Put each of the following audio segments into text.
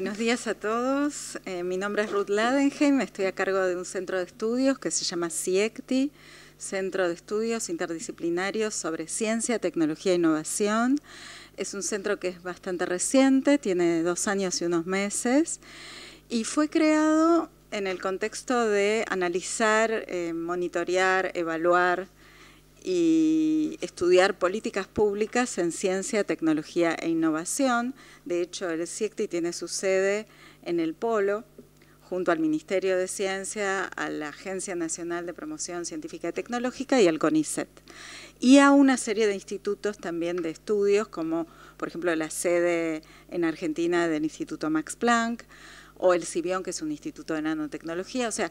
buenos días a todos. Eh, mi nombre es Ruth Ladenheim, estoy a cargo de un centro de estudios que se llama CIECTI, Centro de Estudios Interdisciplinarios sobre Ciencia, Tecnología e Innovación. Es un centro que es bastante reciente, tiene dos años y unos meses, y fue creado en el contexto de analizar, eh, monitorear, evaluar y estudiar políticas públicas en ciencia, tecnología e innovación. De hecho, el CIECTI tiene su sede en el Polo, junto al Ministerio de Ciencia, a la Agencia Nacional de Promoción Científica y Tecnológica y al CONICET. Y a una serie de institutos también de estudios, como por ejemplo la sede en Argentina del Instituto Max Planck, o el Cibión, que es un instituto de nanotecnología. O sea,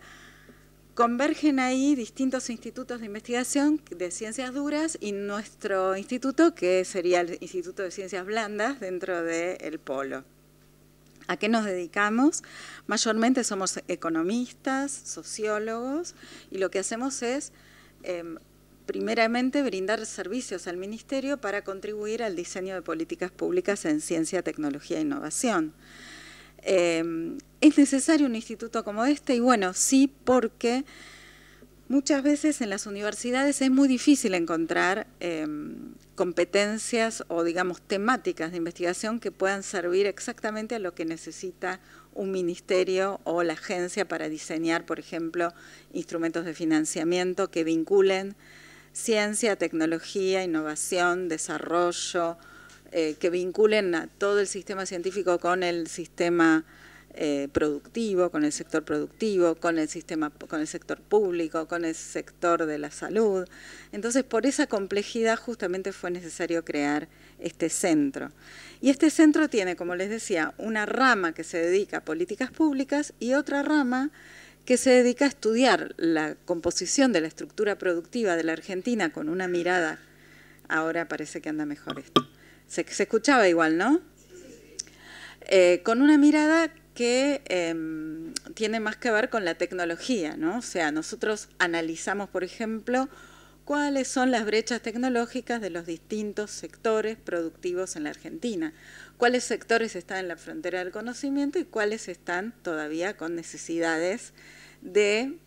convergen ahí distintos institutos de investigación de ciencias duras y nuestro instituto, que sería el Instituto de Ciencias Blandas dentro del polo. ¿A qué nos dedicamos? Mayormente somos economistas, sociólogos, y lo que hacemos es, em, primeramente, brindar servicios al Ministerio para contribuir al diseño de políticas públicas en ciencia, tecnología e innovación. Em, es necesario un instituto como este y bueno, sí porque muchas veces en las universidades es muy difícil encontrar em, competencias o digamos temáticas de investigación que puedan servir exactamente a lo que necesita un ministerio o la agencia para diseñar, por ejemplo, instrumentos de financiamiento que vinculen ciencia, tecnología, innovación, desarrollo, eh, que vinculen a todo el sistema científico con el sistema eh, productivo, con el sector productivo, con el con el sector público, con el sector de la salud. Entonces, por esa complejidad justamente fue necesario crear este centro. Y este centro tiene, como les decía, una rama que se dedica a políticas públicas y otra rama que se dedica a estudiar la composición de la estructura productiva de la Argentina con una mirada, ahora parece que anda mejor esto, se, escuchaba igual, ¿no? Eh, con una mirada que em, tiene más que ver con la tecnología, ¿no? O sea, nosotros analizamos, por ejemplo, cuáles son las brechas tecnológicas de los distintos sectores productivos en la Argentina, cuáles sectores están en la frontera del conocimiento y cuáles están todavía con necesidades de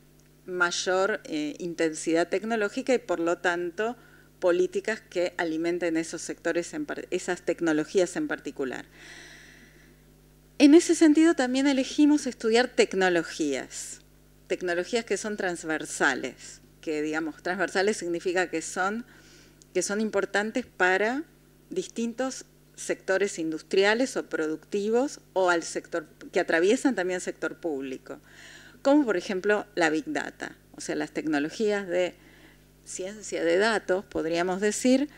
mayor eh, intensidad tecnológica y por lo tanto políticas que alimenten esos sectores, esas tecnologías en particular. En ese sentido también elegimos estudiar tecnologías, tecnologías que son transversales, que digamos, transversales significa que son, que son importantes para distintos sectores industriales o productivos o al sector que atraviesan también el sector público, como por ejemplo la big data, o sea, las tecnologías de ciencia de datos, podríamos decir,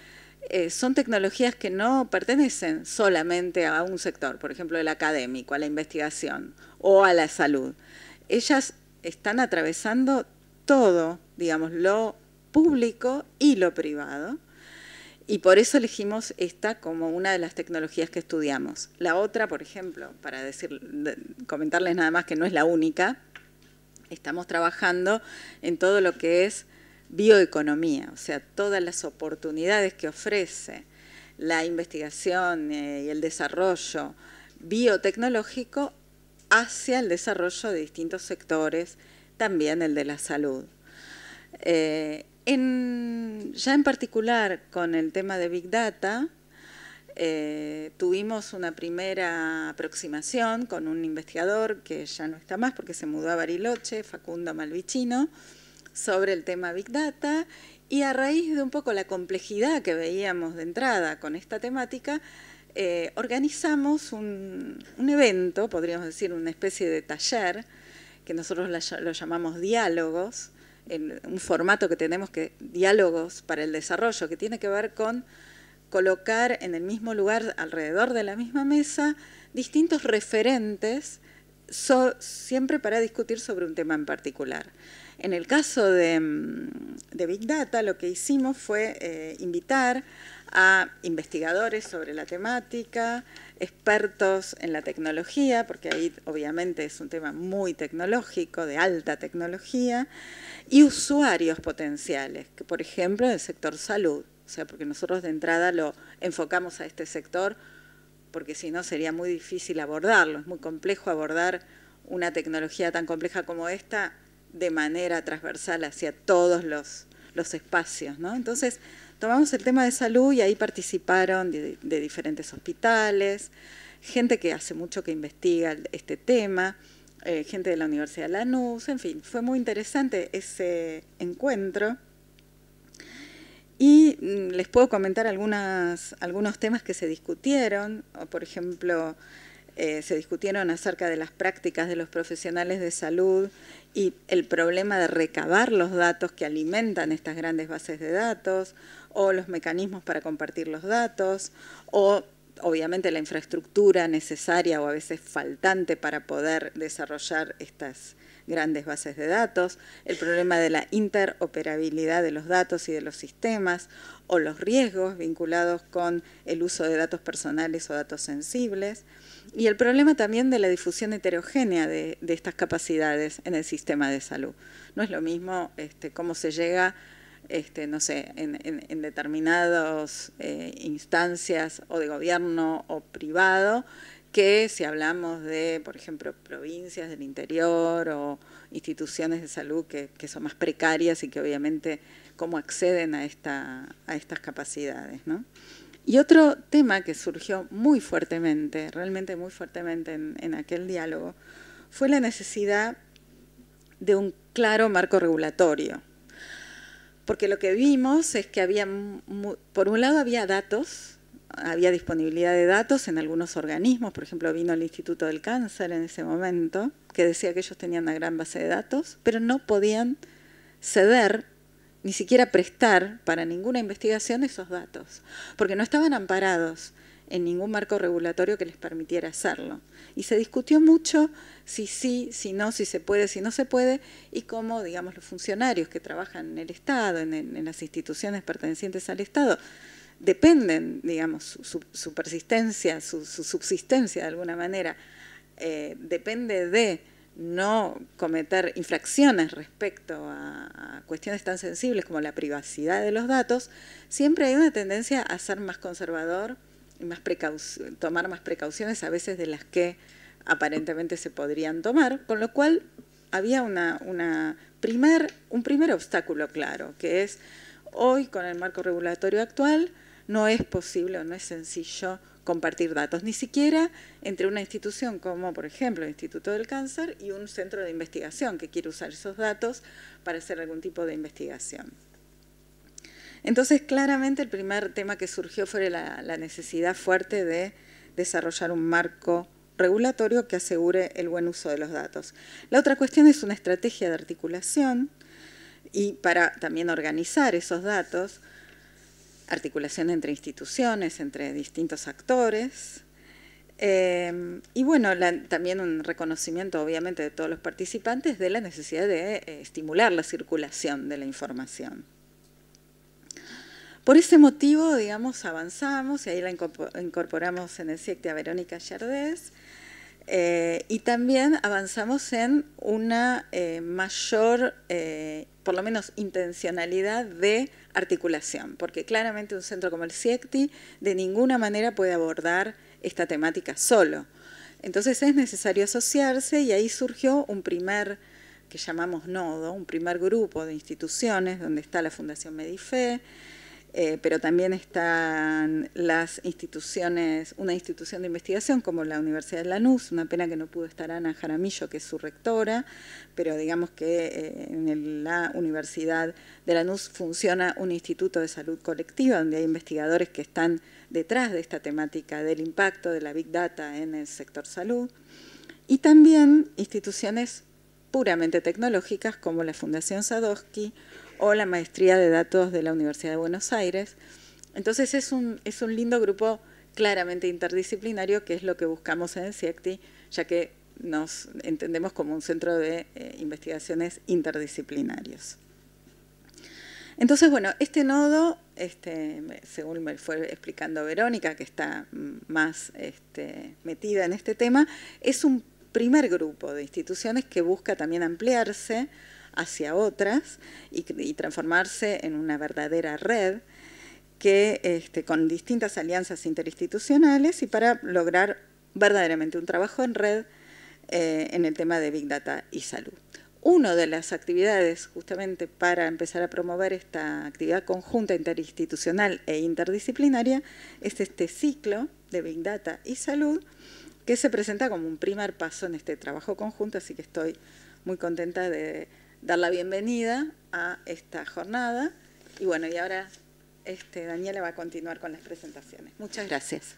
eh, son tecnologías que no pertenecen solamente a un sector, por ejemplo, el académico, a la investigación o a la salud. Ellas están atravesando todo, digamos, lo público y lo privado. Y por eso elegimos esta como una de las tecnologías que estudiamos. La otra, por ejemplo, para decir, comentarles nada más que no es la única, estamos trabajando en todo lo que es bioeconomía, o sea, todas las oportunidades que ofrece la investigación eh, y el desarrollo biotecnológico hacia el desarrollo de distintos sectores, también el de la salud. Eh, ya en particular con el tema de Big Data, eh, tuvimos una primera aproximación con un investigador que ya no está más porque se mudó a Bariloche, Facundo Malvicino, sobre el tema Big Data y a raíz de un poco la complejidad que veíamos de entrada con esta temática, eh, organizamos un, un, evento, podríamos decir una especie de taller, que nosotros lo llamamos diálogos, en un formato que tenemos que, diálogos para el desarrollo, que tiene que ver con colocar en el mismo lugar, alrededor de la misma mesa, distintos referentes siempre para discutir sobre un tema en particular. En el caso de, mm, Big Data, lo que hicimos fue eh, invitar a investigadores sobre la temática, expertos en la tecnología, porque ahí obviamente es un tema muy tecnológico, de alta tecnología, y usuarios potenciales, por ejemplo en el sector salud, o sea, porque nosotros de entrada lo enfocamos a este sector porque si no sería muy difícil abordarlo, es muy complejo abordar una tecnología tan compleja como esta de manera transversal hacia todos los, espacios. ¿no? Entonces, tomamos el tema de salud y ahí participaron de, diferentes hospitales, gente que hace mucho que investiga este tema, eh, gente de la Universidad de Lanús, en fin, fue muy interesante ese encuentro. Y mm, les puedo comentar algunas, algunos temas que se discutieron, por ejemplo, eh, se discutieron acerca de las prácticas de los profesionales de salud y el problema de recabar los datos que alimentan estas grandes bases de datos, o los mecanismos para compartir los datos, o obviamente la infraestructura necesaria o a veces faltante para poder desarrollar estas, grandes bases de datos, el problema de la interoperabilidad de los datos y de los sistemas, o los riesgos vinculados con el uso de datos personales o datos sensibles, y el problema también de la difusión heterogénea de, estas capacidades en el sistema de salud. No es lo mismo este, cómo se llega este, no sé, en, determinadas eh, instancias o de gobierno o privado que si hablamos de, por ejemplo, provincias del interior o instituciones de salud que, son más precarias y que obviamente cómo acceden a, esta, a estas capacidades. Y otro tema que surgió muy fuertemente, realmente muy fuertemente en, en aquel diálogo, fue la necesidad de un claro marco regulatorio. Porque lo que vimos es que había, por un lado había datos había disponibilidad de datos en algunos organismos, por ejemplo, vino el Instituto del Cáncer en ese momento, que decía que ellos tenían una gran base de datos, pero no podían ceder, ni siquiera prestar para ninguna investigación esos datos, porque no estaban amparados en ningún marco regulatorio que les permitiera hacerlo. Y se discutió mucho si sí, si no, si se puede, si no se puede, y cómo, digamos, los funcionarios que trabajan en el Estado, en, en las instituciones pertenecientes al Estado, dependen, digamos, su, persistencia, su, subsistencia de alguna manera, eh, depende de no cometer infracciones respecto a, cuestiones tan sensibles como la privacidad de los datos, siempre hay una tendencia a ser más conservador y más tomar más precauciones a veces de las que aparentemente se podrían tomar, con lo cual había un primer obstáculo claro, que es hoy con el marco regulatorio actual, no es posible o no es sencillo compartir datos, ni siquiera entre una institución como, por ejemplo, el Instituto del Cáncer y un centro de investigación que quiere usar esos datos para hacer algún tipo de investigación. Entonces, claramente el primer tema que surgió fue la, necesidad fuerte de desarrollar un marco regulatorio que asegure el buen uso de los datos. La otra cuestión es una estrategia de articulación y para también organizar esos datos, articulación entre instituciones, entre distintos actores. Em, y bueno, también un reconocimiento obviamente de todos los participantes de la necesidad de eh, estimular la circulación de la información. Por ese motivo, digamos, avanzamos y ahí la incorporamos en el CIECTE a Verónica Yardés, eh, y también avanzamos en una eh, mayor, eh, por lo menos, intencionalidad de articulación, porque claramente un centro como el CIECTI e de ninguna manera puede abordar esta temática solo. Entonces es necesario asociarse y ahí surgió un primer, que llamamos nodo, un primer grupo de instituciones, donde está la Fundación Medife, eh, pero también están las instituciones, una institución de investigación como la Universidad de Lanús, una pena que no pudo estar Ana Jaramillo, que es su rectora, pero digamos que eh, en la Universidad de Lanús funciona un instituto de salud colectiva, donde hay investigadores que están detrás de esta temática del impacto de la Big Data en el sector salud, y también instituciones puramente tecnológicas como la Fundación Sadowski o la maestría de datos de la Universidad de Buenos Aires. Entonces es un, lindo grupo claramente interdisciplinario, que es lo que buscamos en el CIECTI, ya que nos entendemos como un centro de eh, investigaciones interdisciplinarios. Entonces, bueno, este nodo, este, según me fue explicando Verónica, que está más este, metida en este tema, es un primer grupo de instituciones que busca también ampliarse hacia otras y, transformarse en una verdadera red que este, con distintas alianzas interinstitucionales y para lograr verdaderamente un trabajo en red eh, en el tema de Big Data y salud. Una de las actividades justamente para empezar a promover esta actividad conjunta interinstitucional e interdisciplinaria es este ciclo de Big Data y salud que se presenta como un primer paso en este trabajo conjunto, así que estoy muy contenta de dar la bienvenida a esta jornada. Y bueno, y ahora este, Daniela va a continuar con las presentaciones. Muchas gracias.